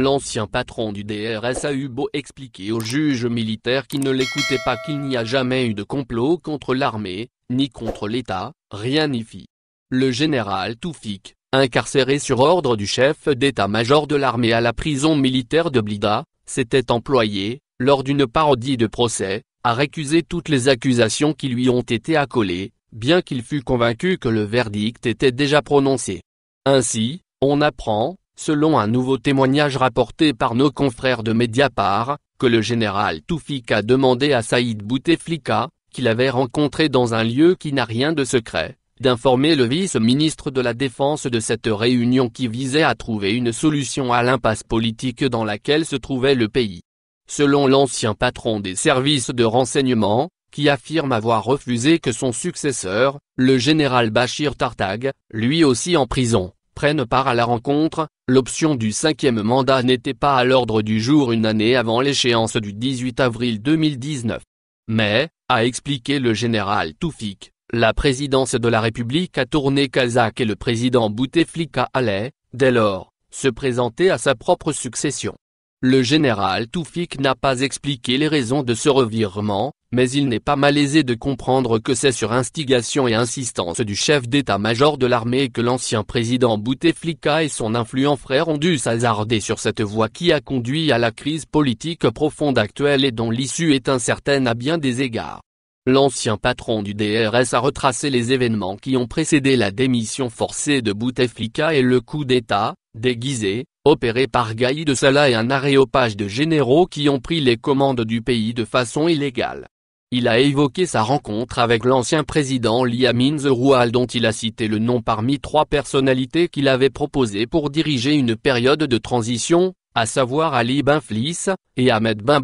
L'ancien patron du DRS a eu beau expliquer aux juges militaires qui ne l'écoutaient pas qu'il n'y a jamais eu de complot contre l'armée, ni contre l'État, rien n'y fit. Le général Toufik, incarcéré sur ordre du chef d'état-major de l'armée à la prison militaire de Blida, s'était employé, lors d'une parodie de procès, à récuser toutes les accusations qui lui ont été accolées, bien qu'il fût convaincu que le verdict était déjà prononcé. Ainsi, on apprend, selon un nouveau témoignage rapporté par nos confrères de Mediapart, que le général Toufik a demandé à Saïd Bouteflika, qu'il avait rencontré dans un lieu qui n'a rien de secret, d'informer le vice-ministre de la Défense de cette réunion qui visait à trouver une solution à l'impasse politique dans laquelle se trouvait le pays. Selon l'ancien patron des services de renseignement, qui affirme avoir refusé que son successeur, le général Bachir Tartag, lui aussi en prison, prennent part à la rencontre, l'option du cinquième mandat n'était pas à l'ordre du jour une année avant l'échéance du 18 avril 2019. Mais, a expliqué le général Toufik, la présidence de la République a tourné Kazakh et le président Bouteflika allait, dès lors, se présenter à sa propre succession. Le général Toufik n'a pas expliqué les raisons de ce revirement, mais il n'est pas malaisé de comprendre que c'est sur instigation et insistance du chef d'état-major de l'armée que l'ancien président Bouteflika et son influent frère ont dû s'hasarder sur cette voie qui a conduit à la crise politique profonde actuelle et dont l'issue est incertaine à bien des égards. L'ancien patron du DRS a retracé les événements qui ont précédé la démission forcée de Bouteflika et le coup d'État, déguisé, opéré par Gaïd de Sala et un aréopage de généraux qui ont pris les commandes du pays de façon illégale. Il a évoqué sa rencontre avec l'ancien président Liamine Zeroual dont il a cité le nom parmi trois personnalités qu'il avait proposées pour diriger une période de transition, à savoir Ali Benflis, et Ahmed Ben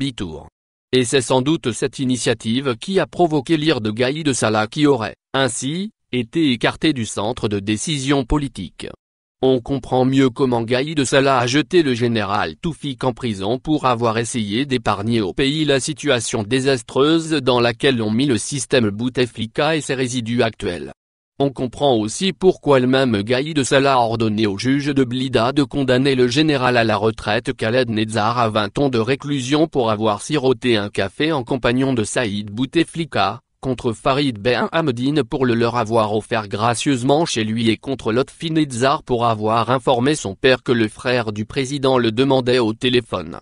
Et c'est sans doute cette initiative qui a provoqué l'ire de Gaïd de Salah qui aurait, ainsi, été écarté du centre de décision politique. On comprend mieux comment Gaïd Salah a jeté le général Toufik en prison pour avoir essayé d'épargner au pays la situation désastreuse dans laquelle ont mis le système Bouteflika et ses résidus actuels. On comprend aussi pourquoi le même Gaïd Salah a ordonné au juge de Blida de condamner le général à la retraite Khaled Nezar à 20 ans de réclusion pour avoir siroté un café en compagnon de Saïd Bouteflika, contre Farid Ben Hamdine pour le leur avoir offert gracieusement chez lui et contre Lotfi tsar pour avoir informé son père que le frère du président le demandait au téléphone.